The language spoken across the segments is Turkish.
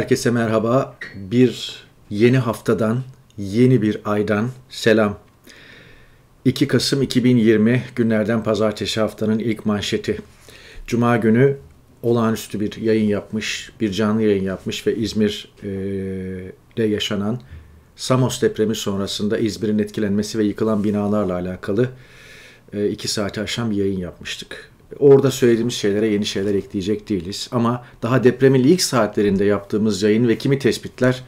Herkese merhaba. Bir yeni haftadan, yeni bir aydan selam. 2 Kasım 2020 günlerden pazartesi haftanın ilk manşeti. Cuma günü olağanüstü bir yayın yapmış, bir canlı yayın yapmış ve İzmir'de yaşanan Samos depremi sonrasında İzmir'in etkilenmesi ve yıkılan binalarla alakalı 2 saati aşan bir yayın yapmıştık. Orada söylediğimiz şeylere yeni şeyler ekleyecek değiliz. Ama daha depremin ilk saatlerinde yaptığımız yayın ve kimi tespitler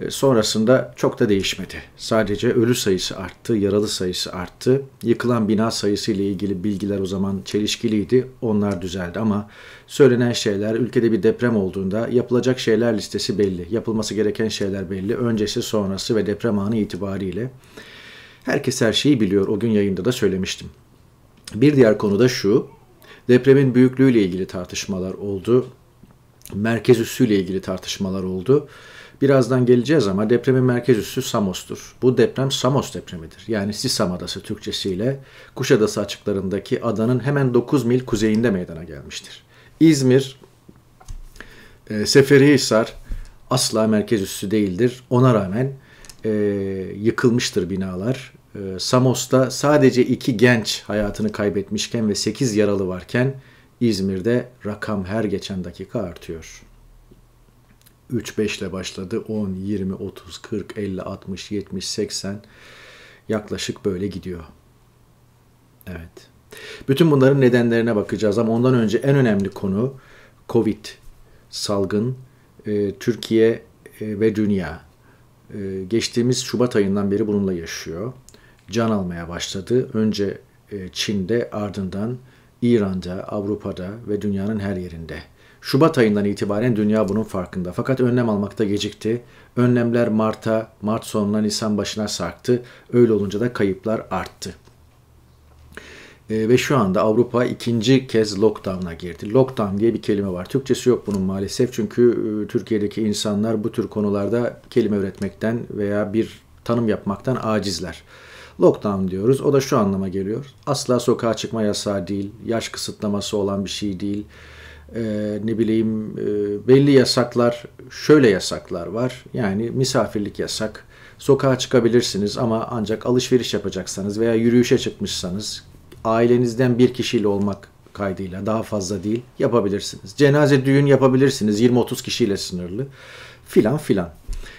e, sonrasında çok da değişmedi. Sadece ölü sayısı arttı, yaralı sayısı arttı. Yıkılan bina sayısı ile ilgili bilgiler o zaman çelişkiliydi. Onlar düzeldi ama söylenen şeyler ülkede bir deprem olduğunda yapılacak şeyler listesi belli. Yapılması gereken şeyler belli. Öncesi, sonrası ve deprem anı itibariyle. Herkes her şeyi biliyor. O gün yayında da söylemiştim. Bir diğer konu da şu. Depremin büyüklüğüyle ilgili tartışmalar oldu. Merkez üssüyle ilgili tartışmalar oldu. Birazdan geleceğiz ama depremin merkez üssü Samos'tur. Bu deprem Samos depremidir. Yani Sisam Adası Türkçesiyle Kuşadası açıklarındaki adanın hemen 9 mil kuzeyinde meydana gelmiştir. İzmir, e, Seferihisar asla merkez üssü değildir. Ona rağmen e, yıkılmıştır binalar. Ee, Samos'ta sadece iki genç hayatını kaybetmişken ve sekiz yaralı varken İzmir'de rakam her geçen dakika artıyor. 3-5 ile başladı. 10, 20, 30, 40, 50, 60, 70, 80 yaklaşık böyle gidiyor. Evet. Bütün bunların nedenlerine bakacağız ama ondan önce en önemli konu Covid salgın e, Türkiye e, ve dünya. E, geçtiğimiz Şubat ayından beri bununla yaşıyor can almaya başladı. Önce e, Çin'de ardından İran'da, Avrupa'da ve dünyanın her yerinde. Şubat ayından itibaren dünya bunun farkında. Fakat önlem almakta gecikti. Önlemler Mart'a, Mart sonuna Nisan başına sarktı. Öyle olunca da kayıplar arttı. E, ve şu anda Avrupa ikinci kez lockdown'a girdi. Lockdown diye bir kelime var. Türkçesi yok bunun maalesef. Çünkü e, Türkiye'deki insanlar bu tür konularda kelime üretmekten veya bir tanım yapmaktan acizler. Lockdown diyoruz. O da şu anlama geliyor. Asla sokağa çıkma yasağı değil. Yaş kısıtlaması olan bir şey değil. Ee, ne bileyim e, belli yasaklar, şöyle yasaklar var. Yani misafirlik yasak. Sokağa çıkabilirsiniz ama ancak alışveriş yapacaksanız veya yürüyüşe çıkmışsanız ailenizden bir kişiyle olmak kaydıyla daha fazla değil yapabilirsiniz. Cenaze düğün yapabilirsiniz 20-30 kişiyle sınırlı filan filan.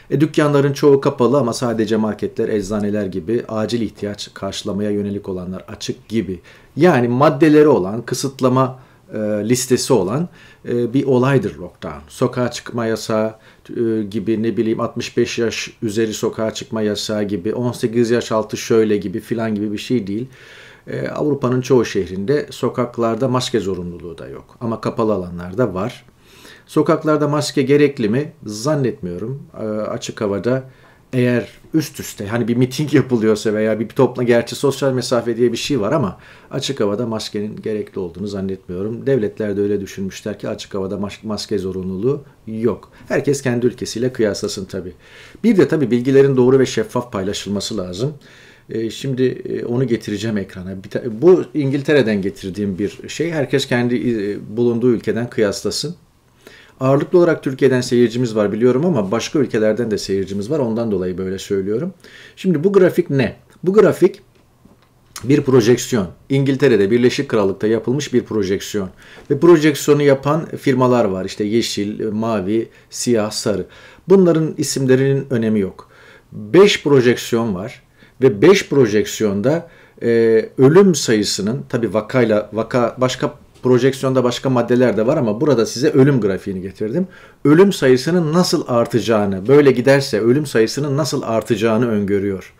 E, dükkanların çoğu kapalı ama sadece marketler, eczaneler gibi acil ihtiyaç karşılamaya yönelik olanlar açık gibi. Yani maddeleri olan, kısıtlama e, listesi olan e, bir olaydır lockdown. Sokağa çıkma yasağı e, gibi ne bileyim 65 yaş üzeri sokağa çıkma yasağı gibi 18 yaş altı şöyle gibi filan gibi bir şey değil e, Avrupa'nın çoğu şehrinde sokaklarda maske zorunluluğu da yok. Ama kapalı alanlarda var. Sokaklarda maske gerekli mi? Zannetmiyorum. E, açık havada eğer üst üste hani bir miting yapılıyorsa veya bir topla gerçi sosyal mesafe diye bir şey var ama açık havada maskenin gerekli olduğunu zannetmiyorum. Devletler de öyle düşünmüşler ki açık havada maske zorunluluğu yok. Herkes kendi ülkesiyle kıyaslasın tabii. Bir de tabii bilgilerin doğru ve şeffaf paylaşılması lazım. E, şimdi e, onu getireceğim ekrana. Bu İngiltere'den getirdiğim bir şey. Herkes kendi e, bulunduğu ülkeden kıyaslasın. Ağırlıklı olarak Türkiye'den seyircimiz var biliyorum ama başka ülkelerden de seyircimiz var. Ondan dolayı böyle söylüyorum. Şimdi bu grafik ne? Bu grafik bir projeksiyon. İngiltere'de, Birleşik Krallık'ta yapılmış bir projeksiyon. Ve projeksiyonu yapan firmalar var. İşte yeşil, mavi, siyah, sarı. Bunların isimlerinin önemi yok. 5 projeksiyon var ve 5 projeksiyonda e, ölüm sayısının tabi vakayla vaka başka projeksiyonda başka maddeler de var ama burada size ölüm grafiğini getirdim. Ölüm sayısının nasıl artacağını böyle giderse ölüm sayısının nasıl artacağını öngörüyor.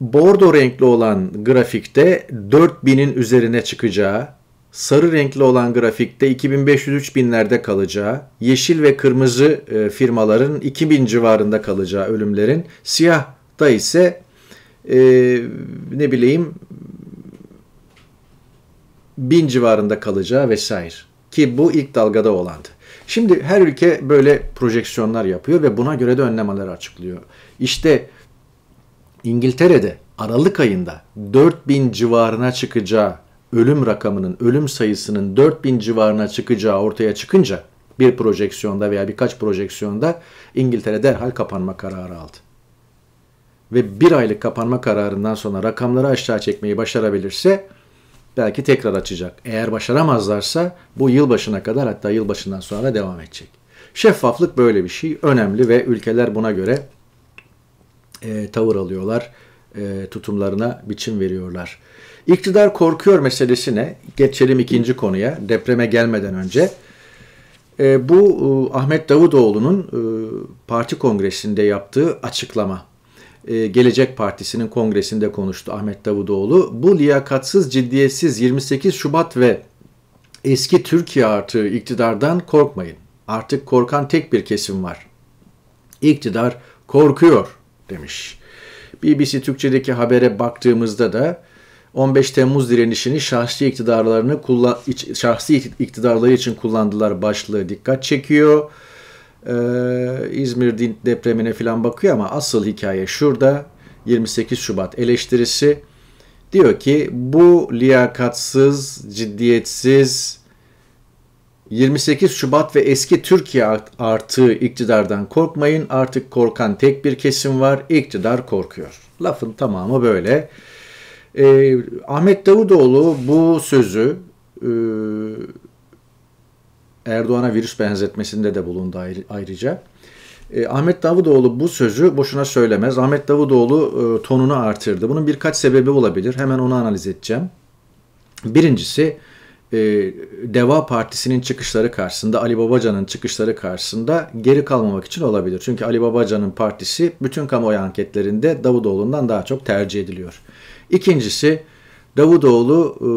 Bordo renkli olan grafikte 4000'in üzerine çıkacağı sarı renkli olan grafikte 2500-3000'lerde kalacağı, yeşil ve kırmızı e, firmaların 2000 civarında kalacağı ölümlerin, siyah da ise e, ne bileyim 1000 civarında kalacağı vesaire. Ki bu ilk dalgada olandı. Şimdi her ülke böyle projeksiyonlar yapıyor ve buna göre de önlemeler açıklıyor. İşte İngiltere'de Aralık ayında 4000 civarına çıkacağı ölüm rakamının, ölüm sayısının 4000 civarına çıkacağı ortaya çıkınca bir projeksiyonda veya birkaç projeksiyonda İngiltere derhal kapanma kararı aldı. Ve bir aylık kapanma kararından sonra rakamları aşağı çekmeyi başarabilirse belki tekrar açacak. Eğer başaramazlarsa bu yılbaşına kadar hatta yılbaşından sonra devam edecek. Şeffaflık böyle bir şey. Önemli ve ülkeler buna göre e, tavır alıyorlar. E, tutumlarına biçim veriyorlar. İktidar korkuyor meselesine geçelim ikinci konuya depreme gelmeden önce. E, bu e, Ahmet Davutoğlu'nun e, parti kongresinde yaptığı açıklama. E, Gelecek Partisi'nin kongresinde konuştu Ahmet Davutoğlu. Bu liyakatsız, ciddiyetsiz 28 Şubat ve eski Türkiye artı iktidardan korkmayın. Artık korkan tek bir kesim var. İktidar korkuyor demiş. BBC Türkçe'deki habere baktığımızda da 15 Temmuz direnişini şahsi iktidarlarını kullan, şahsi iktidarları için kullandılar başlığı dikkat çekiyor. Ee, İzmir depremine filan bakıyor ama asıl hikaye şurada 28 Şubat eleştirisi. Diyor ki bu liyakatsız, ciddiyetsiz 28 Şubat ve eski Türkiye artığı iktidardan korkmayın. Artık korkan tek bir kesim var. İktidar korkuyor. Lafın tamamı böyle. E, Ahmet Davutoğlu bu sözü e, Erdoğan'a virüs benzetmesinde de bulundu ayrıca. E, Ahmet Davutoğlu bu sözü boşuna söylemez. Ahmet Davutoğlu e, tonunu artırdı. Bunun birkaç sebebi olabilir. Hemen onu analiz edeceğim. Birincisi e, Deva Partisi'nin çıkışları karşısında, Ali Babacan'ın çıkışları karşısında geri kalmamak için olabilir. Çünkü Ali Babacan'ın partisi bütün kamuoyu anketlerinde Davutoğlu'ndan daha çok tercih ediliyor. İkincisi Davutoğlu e,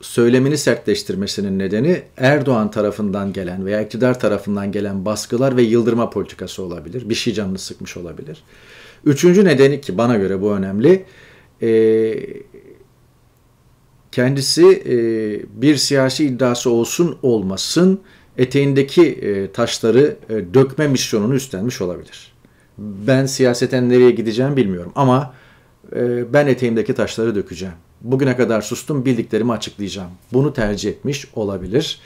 söylemini sertleştirmesinin nedeni Erdoğan tarafından gelen veya iktidar tarafından gelen baskılar ve yıldırma politikası olabilir. Bir şey canını sıkmış olabilir. Üçüncü nedeni ki bana göre bu önemli, e, kendisi e, bir siyasi iddiası olsun olmasın eteğindeki e, taşları e, dökme misyonunu üstlenmiş olabilir. Ben siyaseten nereye gideceğim bilmiyorum ama e, ben eteğimdeki taşları dökeceğim. Bugüne kadar sustum bildiklerimi açıklayacağım. Bunu tercih etmiş olabilir.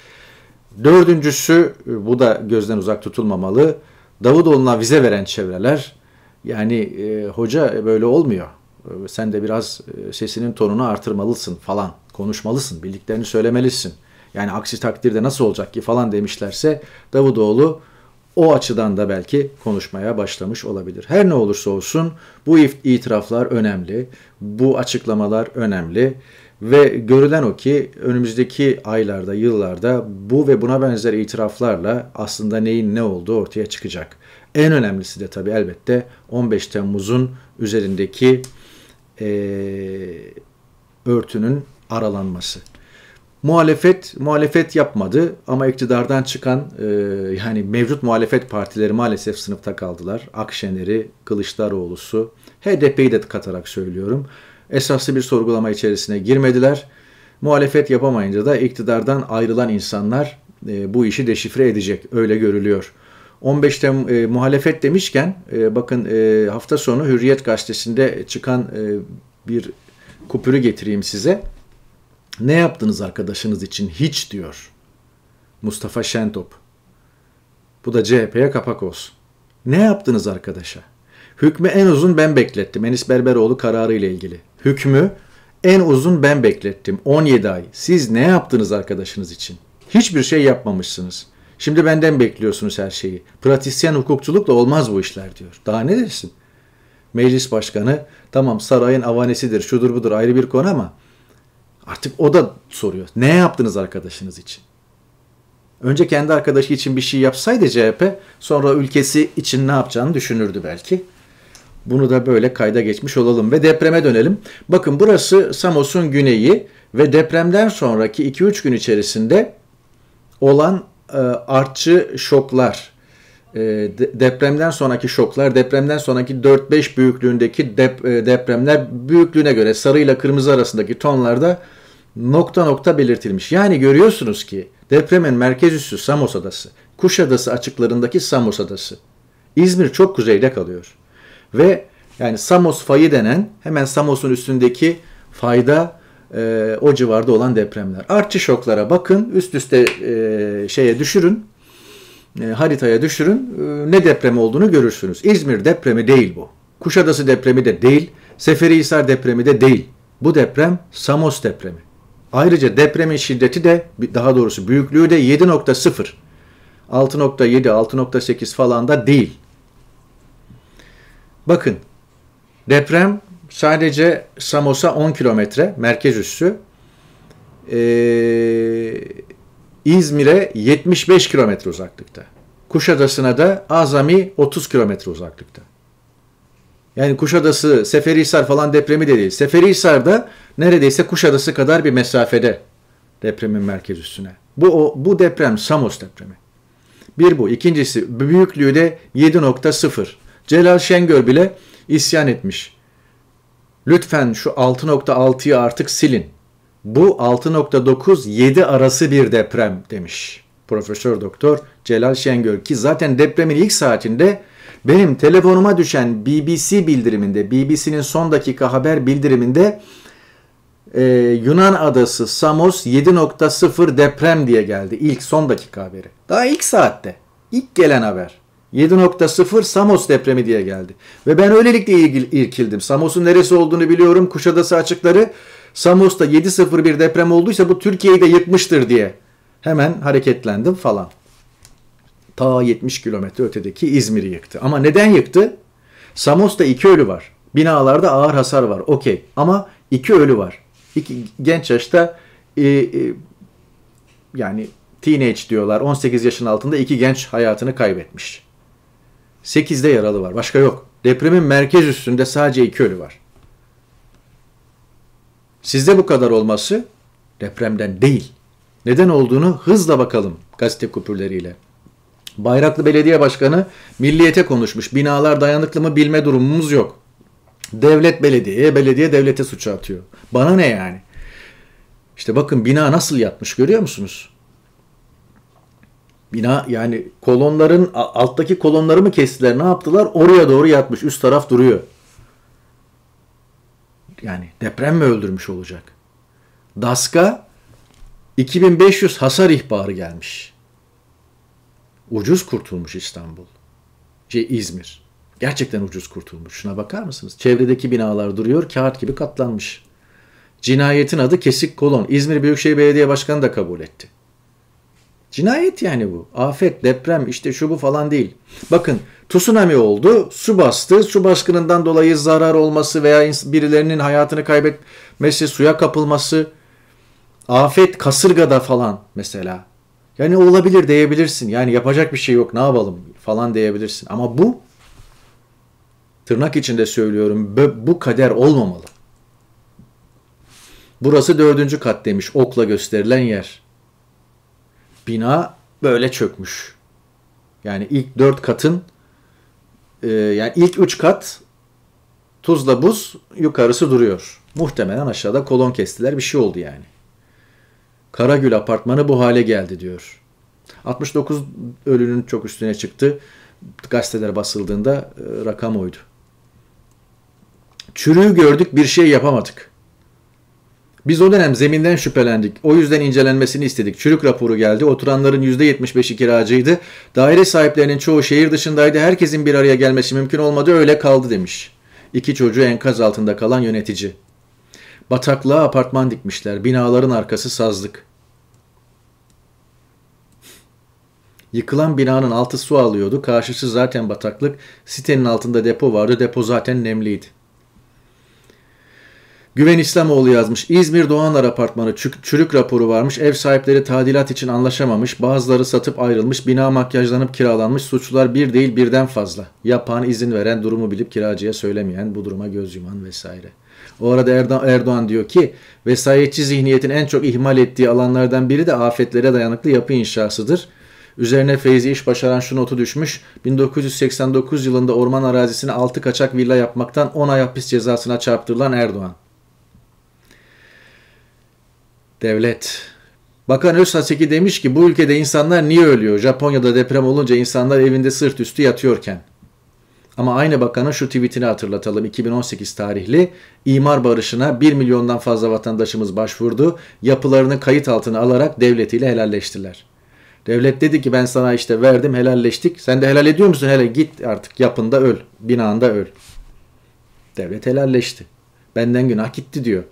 Dördüncüsü e, bu da gözden uzak tutulmamalı. Davutoğlu'na vize veren çevreler yani e, hoca böyle olmuyor ee, sen de biraz e, sesinin tonunu artırmalısın falan konuşmalısın bildiklerini söylemelisin. Yani aksi takdirde nasıl olacak ki falan demişlerse Davutoğlu o açıdan da belki konuşmaya başlamış olabilir. Her ne olursa olsun bu itiraflar önemli, bu açıklamalar önemli ve görülen o ki önümüzdeki aylarda, yıllarda bu ve buna benzer itiraflarla aslında neyin ne olduğu ortaya çıkacak. En önemlisi de tabii elbette 15 Temmuz'un üzerindeki e, örtünün aralanması. Muhalefet muhalefet yapmadı ama iktidardan çıkan e, yani mevcut muhalefet partileri maalesef sınıfta kaldılar. Akşener'i, Kılıçdaroğlu'su, HDP'yi de katarak söylüyorum. Esaslı bir sorgulama içerisine girmediler. Muhalefet yapamayınca da iktidardan ayrılan insanlar e, bu işi deşifre edecek öyle görülüyor. 15'te e, muhalefet demişken e, bakın e, hafta sonu Hürriyet gazetesinde çıkan e, bir kupürü getireyim size. Ne yaptınız arkadaşınız için hiç diyor Mustafa Şentop. Bu da CHP'ye kapak olsun. Ne yaptınız arkadaşa? Hükmü en uzun ben beklettim. Enis Berberoğlu kararı ile ilgili. Hükmü en uzun ben beklettim. 17 ay. Siz ne yaptınız arkadaşınız için? Hiçbir şey yapmamışsınız. Şimdi benden bekliyorsunuz her şeyi. Pratisyen hukukçulukla olmaz bu işler diyor. Daha ne dersin? Meclis başkanı tamam sarayın avanesidir şudur budur ayrı bir konu ama artık o da soruyor. Ne yaptınız arkadaşınız için? Önce kendi arkadaşı için bir şey yapsaydı CHP sonra ülkesi için ne yapacağını düşünürdü belki. Bunu da böyle kayda geçmiş olalım ve depreme dönelim. Bakın burası Samos'un güneyi ve depremden sonraki 2-3 gün içerisinde olan e, artçı şoklar, e, depremden sonraki şoklar, depremden sonraki 4-5 büyüklüğündeki e, depremler büyüklüğüne göre sarı ile kırmızı arasındaki tonlarda nokta nokta belirtilmiş. Yani görüyorsunuz ki depremin merkez üssü Samos Adası, Kuşadası açıklarındaki Samos Adası. İzmir çok kuzeyde kalıyor. Ve yani Samos fayı denen hemen Samos'un üstündeki fayda e, o civarda olan depremler. Artçı şoklara bakın, üst üste e, şeye düşürün, e, haritaya düşürün, e, ne deprem olduğunu görürsünüz. İzmir depremi değil bu. Kuşadası depremi de değil, Seferihisar depremi de değil. Bu deprem Samos depremi. Ayrıca depremin şiddeti de, daha doğrusu büyüklüğü de 7.0. 6.7, 6.8 falan da değil. Bakın, deprem Sadece Samos'a 10 kilometre merkez üssü. Ee, İzmir'e 75 kilometre uzaklıkta. Kuşadası'na da azami 30 kilometre uzaklıkta. Yani Kuşadası, Seferihisar falan depremi de değil. da neredeyse Kuşadası kadar bir mesafede depremin merkez üstüne. Bu, o, bu deprem Samos depremi. Bir bu. İkincisi büyüklüğü de 7.0. Celal Şengör bile isyan etmiş. Lütfen şu 6.6'yı artık silin. Bu 6.9-7 arası bir deprem demiş Profesör Doktor Celal Şengör ki zaten depremin ilk saatinde benim telefonuma düşen BBC bildiriminde, BBC'nin son dakika haber bildiriminde e, Yunan adası Samos 7.0 deprem diye geldi. ilk son dakika haberi. Daha ilk saatte. İlk gelen haber. 7.0 Samos depremi diye geldi. Ve ben öylelikle irkildim. Samos'un neresi olduğunu biliyorum. Kuşadası açıkları Samos'ta 7.01 deprem olduysa bu Türkiye'yi de yıkmıştır diye. Hemen hareketlendim falan. Ta 70 kilometre ötedeki İzmir'i yıktı. Ama neden yıktı? Samos'ta iki ölü var. Binalarda ağır hasar var. Okey. Ama iki ölü var. İki, genç yaşta e, e, yani teenage diyorlar. 18 yaşın altında iki genç hayatını kaybetmiş. 8 de yaralı var. Başka yok. Depremin merkez üstünde sadece 2 ölü var. Sizde bu kadar olması depremden değil. Neden olduğunu hızla bakalım gazete kupürleriyle. Bayraklı Belediye Başkanı milliyete konuşmuş. Binalar dayanıklı mı bilme durumumuz yok. Devlet belediyeye, belediye devlete suça atıyor. Bana ne yani? İşte bakın bina nasıl yatmış görüyor musunuz? Bina yani kolonların alttaki kolonları mı kestiler ne yaptılar? Oraya doğru yatmış. Üst taraf duruyor. Yani deprem mi öldürmüş olacak? Daska 2500 hasar ihbarı gelmiş. Ucuz kurtulmuş İstanbul. Şey İzmir. Gerçekten ucuz kurtulmuş. Şuna bakar mısınız? Çevredeki binalar duruyor, kağıt gibi katlanmış. Cinayetin adı Kesik Kolon. İzmir Büyükşehir Belediye Başkanı da kabul etti. Cinayet yani bu. Afet, deprem işte şu bu falan değil. Bakın tsunami oldu, su bastı. Su baskınından dolayı zarar olması veya birilerinin hayatını kaybetmesi, suya kapılması. Afet kasırgada falan mesela. Yani olabilir diyebilirsin. Yani yapacak bir şey yok ne yapalım falan diyebilirsin. Ama bu tırnak içinde söylüyorum bu kader olmamalı. Burası dördüncü kat demiş okla gösterilen yer bina böyle çökmüş. Yani ilk dört katın e, yani ilk üç kat tuzla buz yukarısı duruyor. Muhtemelen aşağıda kolon kestiler bir şey oldu yani. Karagül apartmanı bu hale geldi diyor. 69 ölünün çok üstüne çıktı. Gazeteler basıldığında e, rakam oydu. Çürüğü gördük bir şey yapamadık. Biz o dönem zeminden şüphelendik. O yüzden incelenmesini istedik. Çürük raporu geldi. Oturanların %75'i kiracıydı. Daire sahiplerinin çoğu şehir dışındaydı. Herkesin bir araya gelmesi mümkün olmadı. Öyle kaldı demiş. İki çocuğu enkaz altında kalan yönetici. Bataklığa apartman dikmişler. Binaların arkası sazlık. Yıkılan binanın altı su alıyordu. Karşısı zaten bataklık. Sitenin altında depo vardı. Depo zaten nemliydi. Güven İslamoğlu yazmış. İzmir Doğanlar Apartmanı çürük raporu varmış. Ev sahipleri tadilat için anlaşamamış. Bazıları satıp ayrılmış. Bina makyajlanıp kiralanmış. Suçlular bir değil birden fazla. Yapan, izin veren, durumu bilip kiracıya söylemeyen, bu duruma göz yuman vesaire. O arada Erdoğan, diyor ki vesayetçi zihniyetin en çok ihmal ettiği alanlardan biri de afetlere dayanıklı yapı inşasıdır. Üzerine Feyzi iş başaran şu notu düşmüş. 1989 yılında orman arazisine 6 kaçak villa yapmaktan 10 ay hapis cezasına çarptırılan Erdoğan. Devlet. Bakan Özhaseki demiş ki bu ülkede insanlar niye ölüyor? Japonya'da deprem olunca insanlar evinde sırt üstü yatıyorken. Ama aynı bakanın şu tweetini hatırlatalım. 2018 tarihli imar barışına 1 milyondan fazla vatandaşımız başvurdu. Yapılarını kayıt altına alarak devletiyle helalleştiler. Devlet dedi ki ben sana işte verdim helalleştik. Sen de helal ediyor musun? Hele git artık yapında öl. Binanda öl. Devlet helalleşti. Benden günah gitti diyor.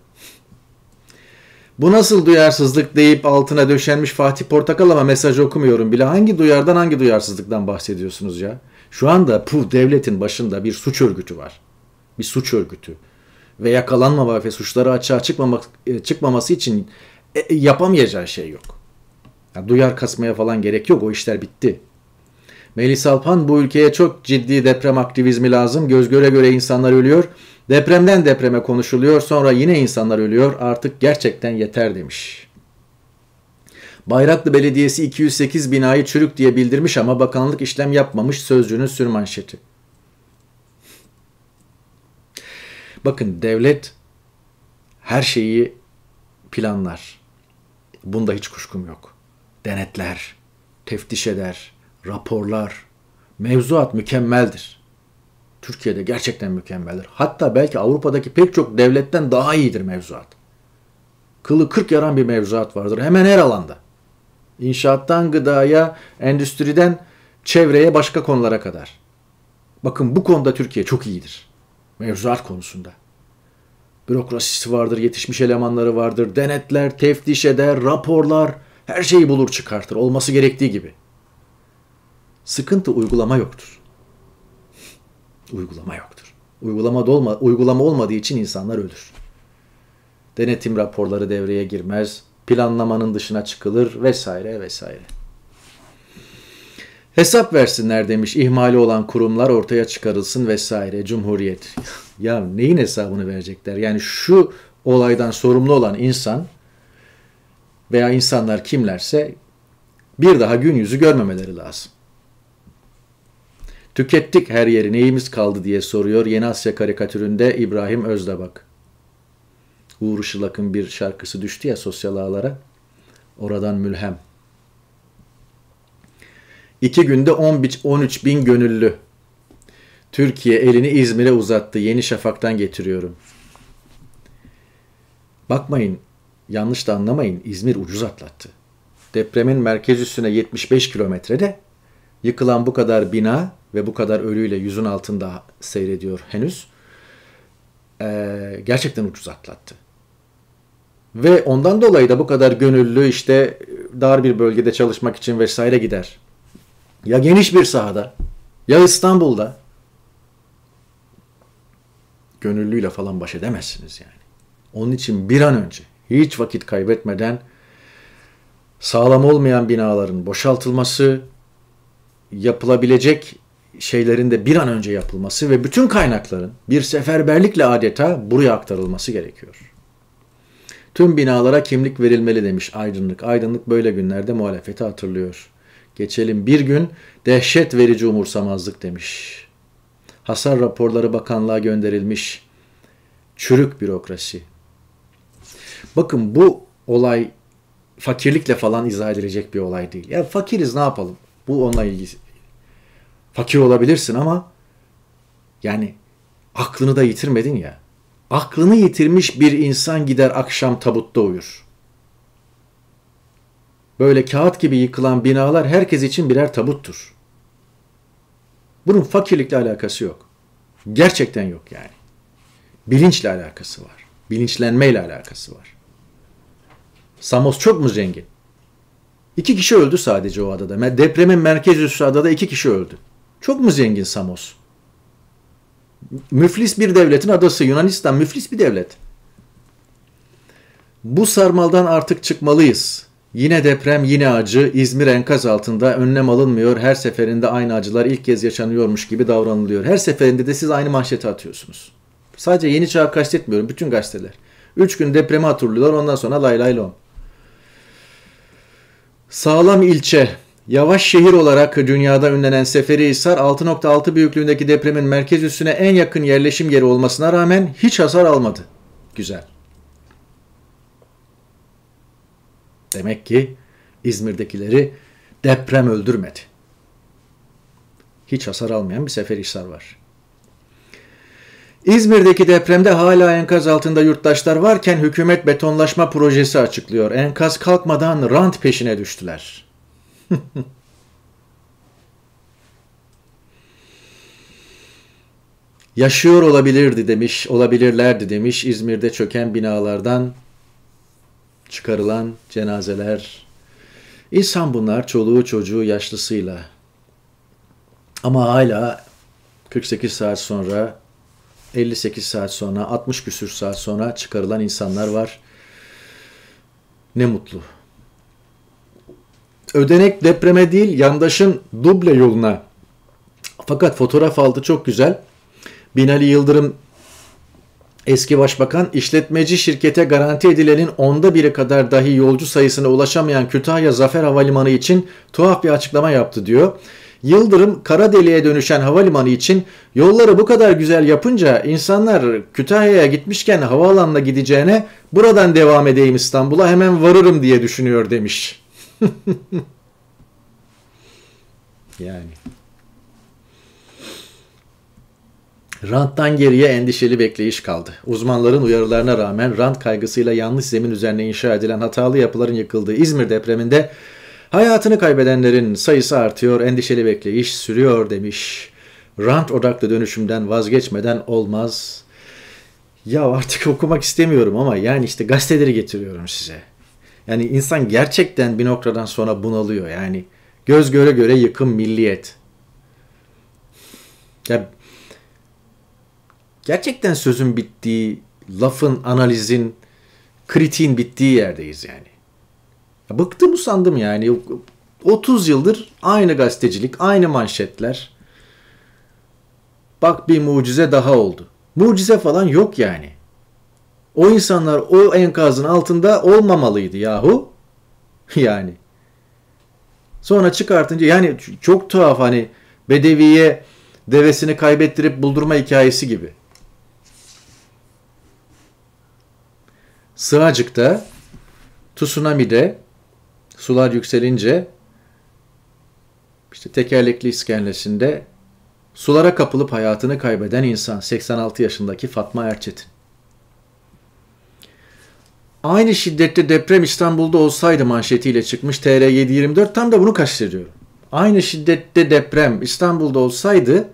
Bu nasıl duyarsızlık deyip altına döşenmiş Fatih Portakal ama mesaj okumuyorum bile. Hangi duyardan hangi duyarsızlıktan bahsediyorsunuz ya? Şu anda pu devletin başında bir suç örgütü var. Bir suç örgütü. Ve yakalanmamak ve suçları açığa çıkmamak, e, çıkmaması için e, e, yapamayacağı şey yok. Yani duyar kasmaya falan gerek yok. O işler bitti. Melis Alpan bu ülkeye çok ciddi deprem aktivizmi lazım. Göz göre göre insanlar ölüyor. Depremden depreme konuşuluyor sonra yine insanlar ölüyor artık gerçekten yeter demiş. Bayraklı Belediyesi 208 binayı çürük diye bildirmiş ama bakanlık işlem yapmamış sözcüğünün sürmanşeti. Bakın devlet her şeyi planlar. Bunda hiç kuşkum yok. Denetler, teftiş eder, raporlar. Mevzuat mükemmeldir. Türkiye'de gerçekten mükemmeldir. Hatta belki Avrupa'daki pek çok devletten daha iyidir mevzuat. Kılı kırk yaran bir mevzuat vardır hemen her alanda. İnşaattan gıdaya, endüstriden çevreye başka konulara kadar. Bakın bu konuda Türkiye çok iyidir. Mevzuat konusunda. Bürokrasisi vardır, yetişmiş elemanları vardır, denetler, teftiş eder, raporlar, her şeyi bulur çıkartır olması gerektiği gibi. Sıkıntı uygulama yoktur uygulama yoktur. Uygulama, dolma, uygulama olmadığı için insanlar ölür. Denetim raporları devreye girmez, planlamanın dışına çıkılır vesaire vesaire. Hesap versinler demiş ihmali olan kurumlar ortaya çıkarılsın vesaire cumhuriyet. ya neyin hesabını verecekler? Yani şu olaydan sorumlu olan insan veya insanlar kimlerse bir daha gün yüzü görmemeleri lazım. Tükettik her yeri neyimiz kaldı diye soruyor Yeni Asya karikatüründe İbrahim Özdabak. Uğur Işılak'ın bir şarkısı düştü ya sosyal ağlara. Oradan mülhem. İki günde 13 bin gönüllü. Türkiye elini İzmir'e uzattı. Yeni Şafak'tan getiriyorum. Bakmayın, yanlış da anlamayın. İzmir ucuz atlattı. Depremin merkez üstüne 75 kilometrede yıkılan bu kadar bina ve bu kadar ölüyle yüzün altında seyrediyor henüz. Ee, gerçekten ucuz atlattı. Ve ondan dolayı da bu kadar gönüllü işte dar bir bölgede çalışmak için vesaire gider. Ya geniş bir sahada ya İstanbul'da gönüllüyle falan baş edemezsiniz yani. Onun için bir an önce hiç vakit kaybetmeden sağlam olmayan binaların boşaltılması, yapılabilecek şeylerin de bir an önce yapılması ve bütün kaynakların bir seferberlikle adeta buraya aktarılması gerekiyor. Tüm binalara kimlik verilmeli demiş Aydınlık. Aydınlık böyle günlerde muhalefeti hatırlıyor. Geçelim bir gün dehşet verici umursamazlık demiş. Hasar raporları bakanlığa gönderilmiş. Çürük bürokrasi. Bakın bu olay fakirlikle falan izah edilecek bir olay değil. Ya fakiriz ne yapalım? Bu onunla ilgisi, Fakir olabilirsin ama yani aklını da yitirmedin ya. Aklını yitirmiş bir insan gider akşam tabutta uyur. Böyle kağıt gibi yıkılan binalar herkes için birer tabuttur. Bunun fakirlikle alakası yok. Gerçekten yok yani. Bilinçle alakası var. Bilinçlenmeyle alakası var. Samos çok mu zengin? İki kişi öldü sadece o adada. Depremin merkez üssü adada iki kişi öldü. Çok mu zengin Samos? Müflis bir devletin adası Yunanistan müflis bir devlet. Bu sarmaldan artık çıkmalıyız. Yine deprem, yine acı, İzmir enkaz altında önlem alınmıyor. Her seferinde aynı acılar ilk kez yaşanıyormuş gibi davranılıyor. Her seferinde de siz aynı manşete atıyorsunuz. Sadece Yeni Çağ kastetmiyorum, bütün gazeteler. Üç gün depremi hatırlıyorlar, ondan sonra lay lay lon. Sağlam ilçe, Yavaş şehir olarak dünyada ünlenen Seferihisar 6.6 büyüklüğündeki depremin merkez üstüne en yakın yerleşim yeri olmasına rağmen hiç hasar almadı. Güzel. Demek ki İzmir'dekileri deprem öldürmedi. Hiç hasar almayan bir Seferihisar var. İzmir'deki depremde hala enkaz altında yurttaşlar varken hükümet betonlaşma projesi açıklıyor. Enkaz kalkmadan rant peşine düştüler. Yaşıyor olabilirdi demiş, olabilirlerdi demiş İzmir'de çöken binalardan çıkarılan cenazeler. İnsan bunlar çoluğu çocuğu yaşlısıyla. Ama hala 48 saat sonra, 58 saat sonra, 60 küsür saat sonra çıkarılan insanlar var. Ne mutlu ödenek depreme değil yandaşın duble yoluna. Fakat fotoğraf aldı çok güzel. Binali Yıldırım eski başbakan işletmeci şirkete garanti edilenin onda biri kadar dahi yolcu sayısına ulaşamayan Kütahya Zafer Havalimanı için tuhaf bir açıklama yaptı diyor. Yıldırım kara deliğe dönüşen havalimanı için yolları bu kadar güzel yapınca insanlar Kütahya'ya gitmişken havaalanına gideceğine buradan devam edeyim İstanbul'a hemen varırım diye düşünüyor demiş. yani. Ranttan geriye endişeli bekleyiş kaldı. Uzmanların uyarılarına rağmen rant kaygısıyla yanlış zemin üzerine inşa edilen hatalı yapıların yıkıldığı İzmir depreminde hayatını kaybedenlerin sayısı artıyor, endişeli bekleyiş sürüyor demiş. Rant odaklı dönüşümden vazgeçmeden olmaz. Ya artık okumak istemiyorum ama yani işte gazeteleri getiriyorum size. Yani insan gerçekten bir noktadan sonra bunalıyor. Yani göz göre göre yıkım milliyet. Ya gerçekten sözün bittiği, lafın, analizin, kritiğin bittiği yerdeyiz yani. Ya bıktım usandım yani. 30 yıldır aynı gazetecilik, aynı manşetler. Bak bir mucize daha oldu. Mucize falan yok yani. O insanlar o enkazın altında olmamalıydı yahu. Yani. Sonra çıkartınca yani çok tuhaf hani Bedevi'ye devesini kaybettirip buldurma hikayesi gibi. Sığacık'ta tsunami'de sular yükselince işte tekerlekli iskelesinde sulara kapılıp hayatını kaybeden insan 86 yaşındaki Fatma Erçetin. Aynı şiddette deprem İstanbul'da olsaydı manşetiyle çıkmış TR724 tam da bunu kastediyorum. Aynı şiddette deprem İstanbul'da olsaydı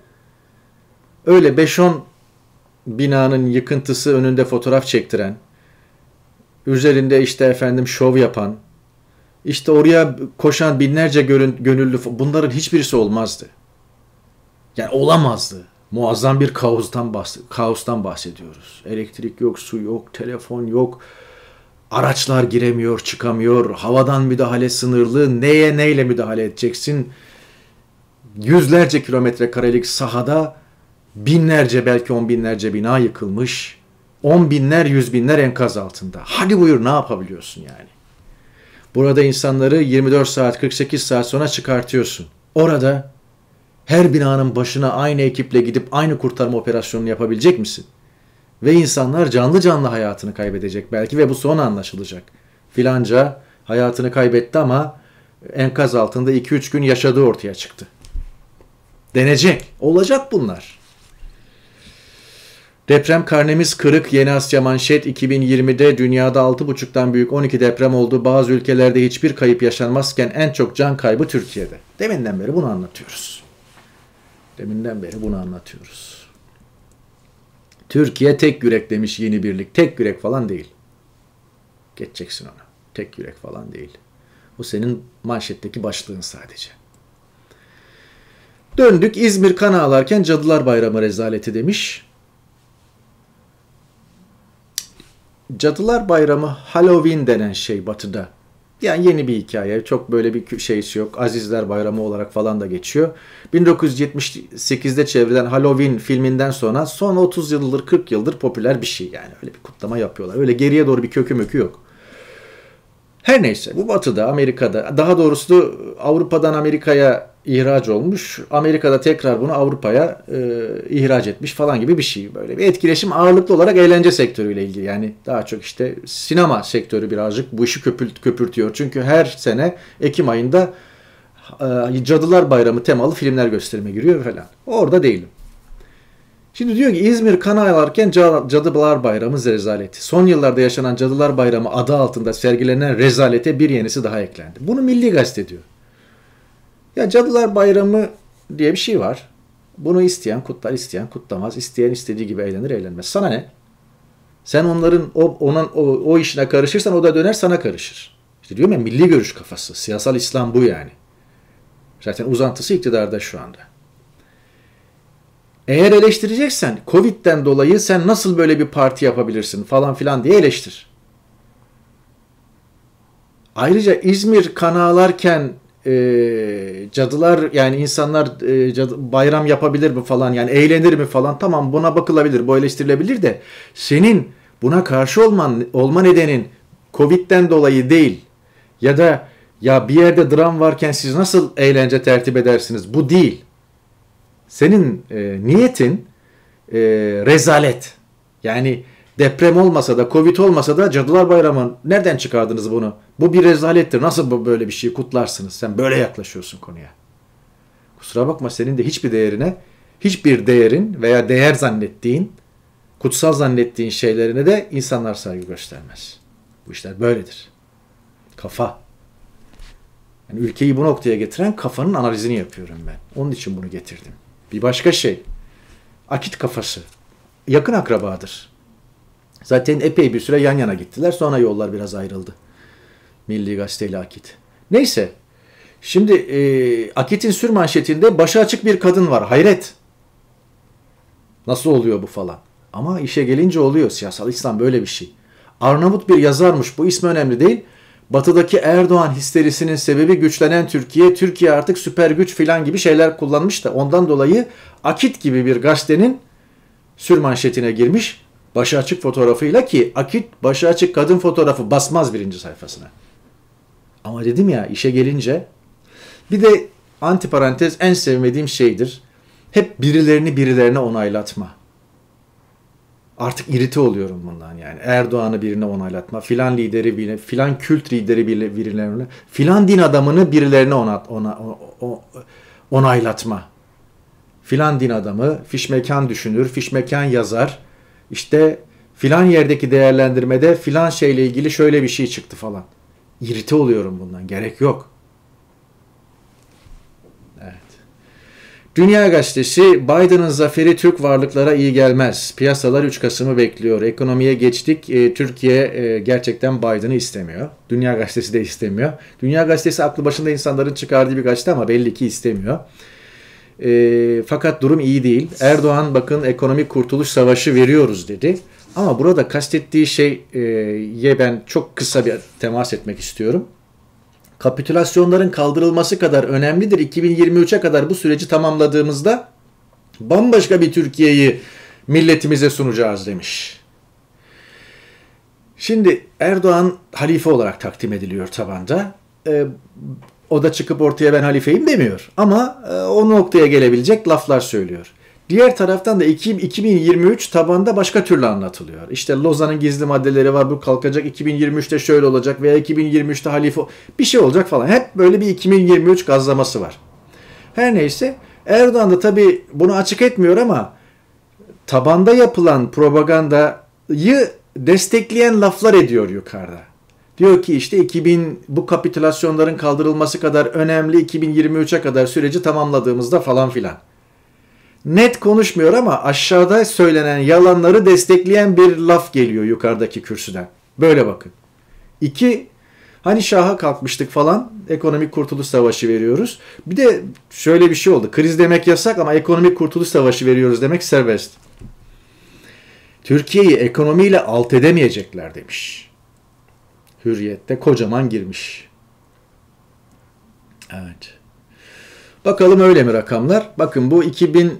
öyle 5-10 binanın yıkıntısı önünde fotoğraf çektiren, üzerinde işte efendim şov yapan, işte oraya koşan binlerce gönüllü bunların hiçbirisi olmazdı. Yani olamazdı. Muazzam bir kaostan, bahs kaostan bahsediyoruz. Elektrik yok, su yok, telefon yok, Araçlar giremiyor, çıkamıyor. Havadan müdahale sınırlı. Neye neyle müdahale edeceksin? Yüzlerce kilometre karelik sahada binlerce belki on binlerce bina yıkılmış. On binler, yüz binler enkaz altında. Hadi buyur ne yapabiliyorsun yani? Burada insanları 24 saat, 48 saat sonra çıkartıyorsun. Orada her binanın başına aynı ekiple gidip aynı kurtarma operasyonunu yapabilecek misin? Ve insanlar canlı canlı hayatını kaybedecek belki ve bu son anlaşılacak. Filanca hayatını kaybetti ama enkaz altında 2-3 gün yaşadığı ortaya çıktı. Denecek. Olacak bunlar. Deprem karnemiz kırık. Yeni Asya manşet 2020'de dünyada 6,5'tan büyük 12 deprem oldu. Bazı ülkelerde hiçbir kayıp yaşanmazken en çok can kaybı Türkiye'de. Deminden beri bunu anlatıyoruz. Deminden beri bunu anlatıyoruz. Türkiye tek yürek demiş yeni birlik. Tek yürek falan değil. Geçeceksin ona. Tek yürek falan değil. bu senin manşetteki başlığın sadece. Döndük İzmir kan ağlarken Cadılar Bayramı rezaleti demiş. Cadılar Bayramı Halloween denen şey batıda yani yeni bir hikaye. Çok böyle bir şeysi yok. Azizler Bayramı olarak falan da geçiyor. 1978'de çevrilen Halloween filminden sonra son 30 yıldır 40 yıldır popüler bir şey yani. Öyle bir kutlama yapıyorlar. Öyle geriye doğru bir kökü mökü yok. Her neyse bu batıda Amerika'da daha doğrusu Avrupa'dan Amerika'ya ihraç olmuş. Amerika'da tekrar bunu Avrupa'ya e, ihraç etmiş falan gibi bir şey. Böyle bir etkileşim ağırlıklı olarak eğlence sektörüyle ilgili. Yani daha çok işte sinema sektörü birazcık bu işi köpürt, köpürtüyor. Çünkü her sene Ekim ayında e, Cadılar Bayramı temalı filmler gösterime giriyor falan. Orada değilim. Şimdi diyor ki İzmir kan ağlarken Cadılar Bayramı rezaleti. Son yıllarda yaşanan Cadılar Bayramı adı altında sergilenen rezalete bir yenisi daha eklendi. Bunu Milli Gazete diyor. Ya Cadılar Bayramı diye bir şey var. Bunu isteyen kutlar, isteyen kutlamaz. isteyen istediği gibi eğlenir, eğlenmez. Sana ne? Sen onların o onun o, o işine karışırsan o da döner sana karışır. İşte diyor ya milli görüş kafası. Siyasal İslam bu yani. Zaten uzantısı iktidarda şu anda. Eğer eleştireceksen Covid'den dolayı sen nasıl böyle bir parti yapabilirsin falan filan diye eleştir. Ayrıca İzmir kanalarken e, cadılar yani insanlar e, cadı, bayram yapabilir mi falan yani eğlenir mi falan tamam buna bakılabilir bu eleştirilebilir de senin buna karşı olman olma nedenin Covid'den dolayı değil ya da ya bir yerde dram varken siz nasıl eğlence tertip edersiniz bu değil. Senin e, niyetin e, rezalet. Yani deprem olmasa da, Covid olmasa da Cadılar Bayramı nereden çıkardınız bunu? Bu bir rezalettir. Nasıl bu böyle bir şeyi kutlarsınız? Sen böyle yaklaşıyorsun konuya. Kusura bakma senin de hiçbir değerine, hiçbir değerin veya değer zannettiğin, kutsal zannettiğin şeylerine de insanlar saygı göstermez. Bu işler böyledir. Kafa. Yani ülkeyi bu noktaya getiren kafanın analizini yapıyorum ben. Onun için bunu getirdim. Bir başka şey. Akit kafası. Yakın akrabadır. Zaten epey bir süre yan yana gittiler. Sonra yollar biraz ayrıldı. Milli Gazete ile Akit. Neyse. Şimdi e, Akit'in sür manşetinde başı açık bir kadın var. Hayret. Nasıl oluyor bu falan. Ama işe gelince oluyor. Siyasal İslam böyle bir şey. Arnavut bir yazarmış. Bu ismi önemli değil batıdaki Erdoğan histerisinin sebebi güçlenen Türkiye, Türkiye artık süper güç filan gibi şeyler kullanmış da ondan dolayı Akit gibi bir gazetenin sürmanşetine girmiş başı açık fotoğrafıyla ki Akit başı açık kadın fotoğrafı basmaz birinci sayfasına. Ama dedim ya işe gelince bir de antiparantez en sevmediğim şeydir. Hep birilerini birilerine onaylatma artık irite oluyorum bundan yani. Erdoğan'ı birine onaylatma, filan lideri birine, filan kült lideri birilerine, filan din adamını birilerine ona, ona, onaylatma. Filan din adamı fiş mekan düşünür, fiş mekan yazar. İşte filan yerdeki değerlendirmede filan şeyle ilgili şöyle bir şey çıktı falan. İrite oluyorum bundan. Gerek yok. Dünya Gazetesi Biden'ın zaferi Türk varlıklara iyi gelmez. Piyasalar 3 Kasım'ı bekliyor. Ekonomiye geçtik. E, Türkiye e, gerçekten Biden'ı istemiyor. Dünya Gazetesi de istemiyor. Dünya Gazetesi aklı başında insanların çıkardığı bir gazete ama belli ki istemiyor. E, fakat durum iyi değil. Erdoğan bakın ekonomik kurtuluş savaşı veriyoruz dedi. Ama burada kastettiği şeye ben çok kısa bir temas etmek istiyorum kapitülasyonların kaldırılması kadar önemlidir. 2023'e kadar bu süreci tamamladığımızda bambaşka bir Türkiye'yi milletimize sunacağız demiş. Şimdi Erdoğan halife olarak takdim ediliyor tabanda. E, o da çıkıp ortaya ben halifeyim demiyor. Ama e, o noktaya gelebilecek laflar söylüyor. Diğer taraftan da 2023 tabanda başka türlü anlatılıyor. İşte Lozan'ın gizli maddeleri var bu kalkacak 2023'te şöyle olacak veya 2023'te halife bir şey olacak falan. Hep böyle bir 2023 gazlaması var. Her neyse Erdoğan da tabi bunu açık etmiyor ama tabanda yapılan propagandayı destekleyen laflar ediyor yukarıda. Diyor ki işte 2000 bu kapitülasyonların kaldırılması kadar önemli 2023'e kadar süreci tamamladığımızda falan filan net konuşmuyor ama aşağıda söylenen yalanları destekleyen bir laf geliyor yukarıdaki kürsüden. Böyle bakın. İki, hani şaha kalkmıştık falan ekonomik kurtuluş savaşı veriyoruz. Bir de şöyle bir şey oldu. Kriz demek yasak ama ekonomik kurtuluş savaşı veriyoruz demek serbest. Türkiye'yi ekonomiyle alt edemeyecekler demiş. Hürriyette kocaman girmiş. Evet. Bakalım öyle mi rakamlar? Bakın bu 2000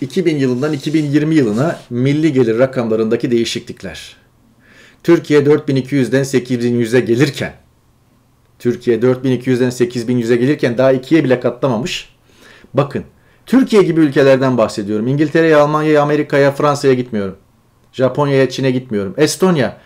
2000 yılından 2020 yılına milli gelir rakamlarındaki değişiklikler. Türkiye 4200'den 8100'e gelirken Türkiye 4200'den 8100'e gelirken daha ikiye bile katlamamış. Bakın Türkiye gibi ülkelerden bahsediyorum. İngiltere'ye, Almanya'ya, Amerika'ya, Fransa'ya gitmiyorum. Japonya'ya, Çin'e gitmiyorum. Estonya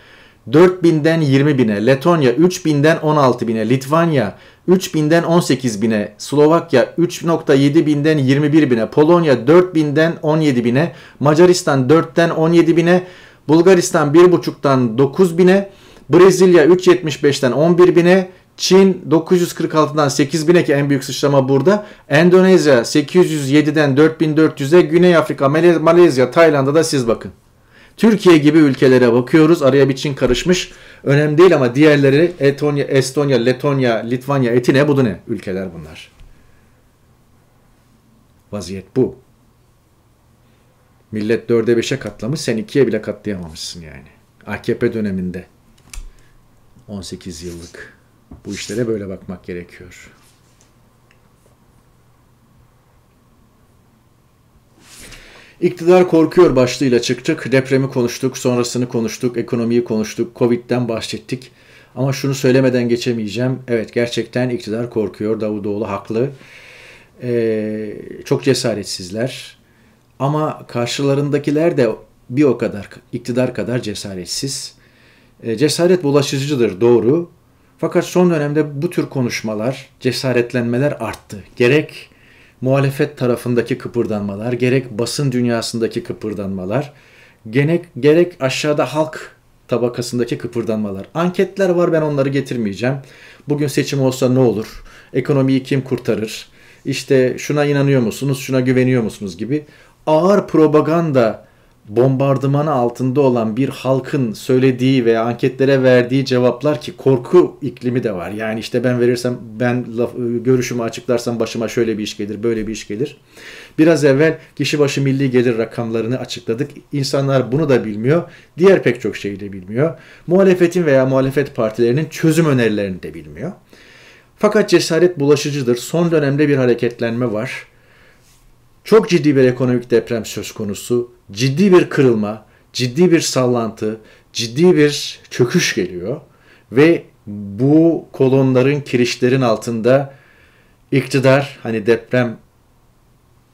4000'den 20.000'e, Letonya 3000'den 16.000'e, Litvanya 3000'den 18.000'e, Slovakya 3.7.000'den 21.000'e, Polonya 4000'den 17.000'e, Macaristan 4'ten 17.000'e, Bulgaristan 1.5'tan 9.000'e, Brezilya 3.75'ten 11.000'e, Çin 946'dan 8000'e ki en büyük sıçrama burada. Endonezya 807'den 4400'e, Güney Afrika, Malezya, Tayland'a da siz bakın. Türkiye gibi ülkelere bakıyoruz. Araya bir Çin karışmış. Önemli değil ama diğerleri Etonya, Estonya, Letonya, Litvanya, Etine bu da ne? Ülkeler bunlar. Vaziyet bu. Millet dörde beşe katlamış. Sen ikiye bile katlayamamışsın yani. AKP döneminde. 18 yıllık. Bu işlere böyle bakmak gerekiyor. İktidar korkuyor başlığıyla çıktık. Depremi konuştuk, sonrasını konuştuk, ekonomiyi konuştuk, Covid'den bahsettik. Ama şunu söylemeden geçemeyeceğim. Evet gerçekten iktidar korkuyor. Davutoğlu haklı. Ee, çok cesaretsizler. Ama karşılarındakiler de bir o kadar iktidar kadar cesaretsiz. Ee, cesaret bulaşıcıdır doğru. Fakat son dönemde bu tür konuşmalar, cesaretlenmeler arttı. Gerek muhalefet tarafındaki kıpırdanmalar, gerek basın dünyasındaki kıpırdanmalar, gerek, gerek aşağıda halk tabakasındaki kıpırdanmalar. Anketler var ben onları getirmeyeceğim. Bugün seçim olsa ne olur? Ekonomiyi kim kurtarır? İşte şuna inanıyor musunuz, şuna güveniyor musunuz gibi ağır propaganda bombardımanı altında olan bir halkın söylediği veya anketlere verdiği cevaplar ki korku iklimi de var. Yani işte ben verirsem ben laf, e, görüşümü açıklarsam başıma şöyle bir iş gelir, böyle bir iş gelir. Biraz evvel kişi başı milli gelir rakamlarını açıkladık. İnsanlar bunu da bilmiyor. Diğer pek çok şeyi de bilmiyor. Muhalefetin veya muhalefet partilerinin çözüm önerilerini de bilmiyor. Fakat cesaret bulaşıcıdır. Son dönemde bir hareketlenme var çok ciddi bir ekonomik deprem söz konusu, ciddi bir kırılma, ciddi bir sallantı, ciddi bir çöküş geliyor ve bu kolonların, kirişlerin altında iktidar hani deprem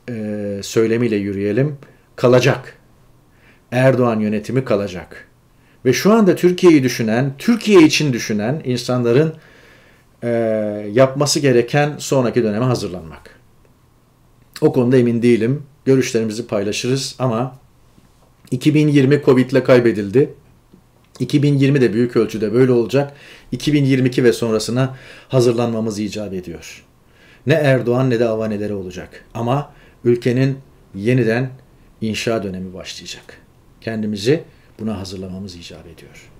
e, söylemiyle yürüyelim kalacak. Erdoğan yönetimi kalacak. Ve şu anda Türkiye'yi düşünen, Türkiye için düşünen insanların e, yapması gereken sonraki döneme hazırlanmak. O konuda emin değilim. Görüşlerimizi paylaşırız ama 2020 Covid ile kaybedildi. 2020 de büyük ölçüde böyle olacak. 2022 ve sonrasına hazırlanmamız icap ediyor. Ne Erdoğan ne de avaneleri olacak. Ama ülkenin yeniden inşa dönemi başlayacak. Kendimizi buna hazırlamamız icap ediyor.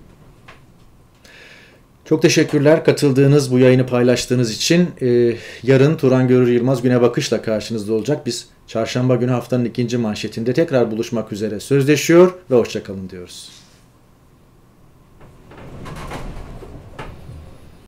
Çok teşekkürler katıldığınız, bu yayını paylaştığınız için. Ee, yarın Turan Görür Yılmaz Güne Bakış'la karşınızda olacak. Biz çarşamba günü haftanın ikinci manşetinde tekrar buluşmak üzere sözleşiyor ve hoşçakalın diyoruz.